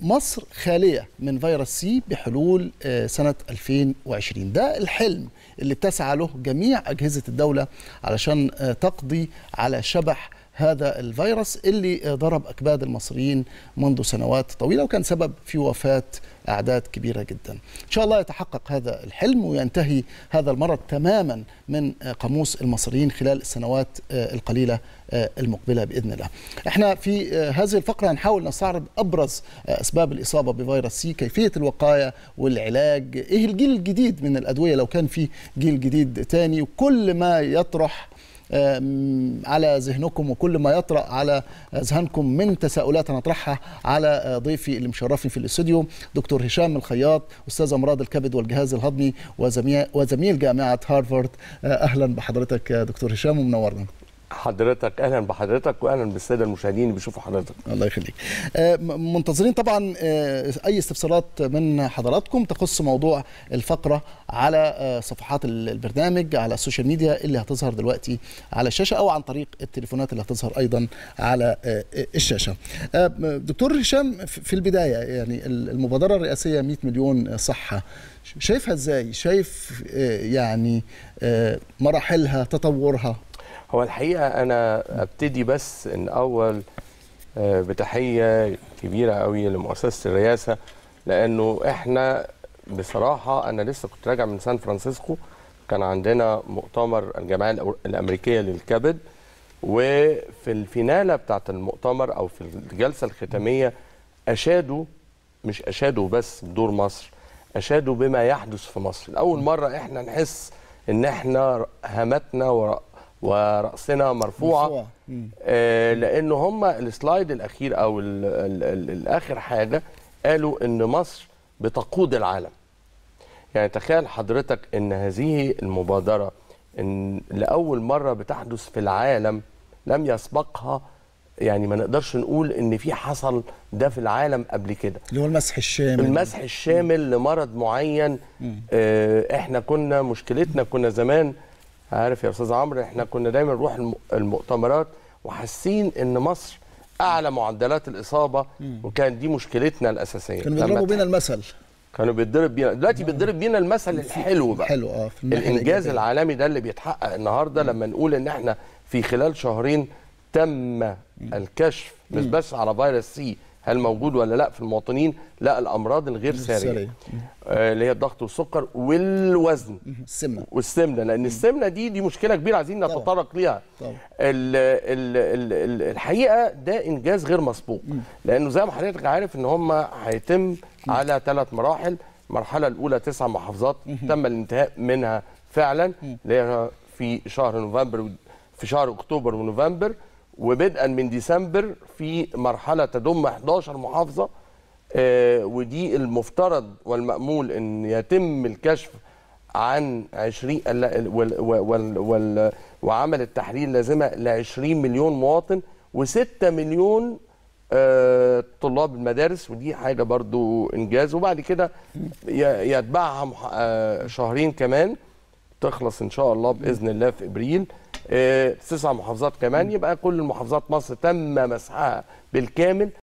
مصر خالية من فيروس سي بحلول آه، سنة 2020 ده الحلم اللي تسعى له جميع أجهزة الدولة علشان آه، تقضي على شبح هذا الفيروس اللي ضرب أكباد المصريين منذ سنوات طويلة وكان سبب في وفاة أعداد كبيرة جدا إن شاء الله يتحقق هذا الحلم وينتهي هذا المرض تماما من قاموس المصريين خلال السنوات آه، القليلة آه، المقبلة بإذن الله احنا في آه، هذه الفقرة هنحاول نستعرض أبرز أسباب الإصابة بفيروس سي كيفية الوقاية والعلاج إيه الجيل الجديد من الأدوية لو كان في جيل جديد تاني وكل ما يطرح على ذهنكم وكل ما يطرأ على اذهانكم من تساؤلات هنطرحها على ضيفي اللي مشرفني في الاستوديو دكتور هشام الخياط استاذ امراض الكبد والجهاز الهضمي وزميل جامعه هارفارد آه، اهلا بحضرتك دكتور هشام ومنورنا حضرتك اهلا بحضرتك واهلا بالساده المشاهدين اللي بيشوفوا حضرتك الله يخليك آه، منتظرين طبعا آه، اي استفسارات من حضراتكم تخص موضوع الفقره على آه، صفحات البرنامج على السوشيال ميديا اللي هتظهر دلوقتي على الشاشه او عن طريق التليفونات اللي هتظهر ايضا على الشاشه دكتور هشام في البدايه يعني المبادره الرئاسيه 100 مليون صحه شايفها ازاي شايف يعني مراحلها تطورها هو الحقيقه انا ابتدي بس ان اول آه، بتحيه كبيره قوي لمؤسسه الرئاسه لانه احنا بصراحه انا لسه كنت راجع من سان فرانسيسكو كان عندنا مؤتمر الجمعيه الامريكيه للكبد وفي الفينالة بتاعت المؤتمر أو في الجلسة الختامية أشادوا مش أشادوا بس بدور مصر أشادوا بما يحدث في مصر لأول مرة إحنا نحس إن إحنا هامتنا وراسنا مرفوعه, مرفوعة. آه لانه هم السلايد الاخير او الـ الـ الـ الاخر حاجه قالوا ان مصر بتقود العالم يعني تخيل حضرتك ان هذه المبادره ان لاول مره بتحدث في العالم لم يسبقها يعني ما نقدرش نقول ان في حصل ده في العالم قبل كده اللي هو المسح الشامل المسح الشامل م. لمرض معين آه احنا كنا مشكلتنا كنا زمان عارف يا استاذ عمرو احنا كنا دايما نروح المؤتمرات وحاسين ان مصر اعلى معدلات الاصابه وكان دي مشكلتنا الاساسيه كانوا بيضربوا بينا المثل كانوا بيتضرب بينا دلوقتي بيتضرب بينا المثل الحلو بقى حلو اه الانجاز العالمي ده اللي بيتحقق النهارده لما نقول ان احنا في خلال شهرين تم الكشف مش بس على فيروس سي هل موجود ولا لا في المواطنين لا الامراض الغير ساريه آه، اللي هي الضغط والسكر والوزن السمنه والسمنه لان السمنه دي دي مشكله كبيره عايزين نتطرق ليها طبعا. ال ال ال الحقيقه ده انجاز غير مسبوق لانه زي ما حضرتك عارف ان هم هيتم على ثلاث مراحل المرحله الاولى تسع محافظات تم الانتهاء منها فعلا اللي هي في شهر نوفمبر في شهر اكتوبر ونوفمبر وبدءا من ديسمبر في مرحله تضم 11 محافظه آه، ودي المفترض والمأمول ان يتم الكشف عن 20 وعمل التحرير اللازمه ل 20 مليون مواطن و6 مليون آه، طلاب المدارس ودي حاجه برضو انجاز وبعد كده يتبعها آه، شهرين كمان تخلص ان شاء الله باذن الله في ابريل آه، تسع محافظات كمان يبقى كل محافظات مصر تم مسحها بالكامل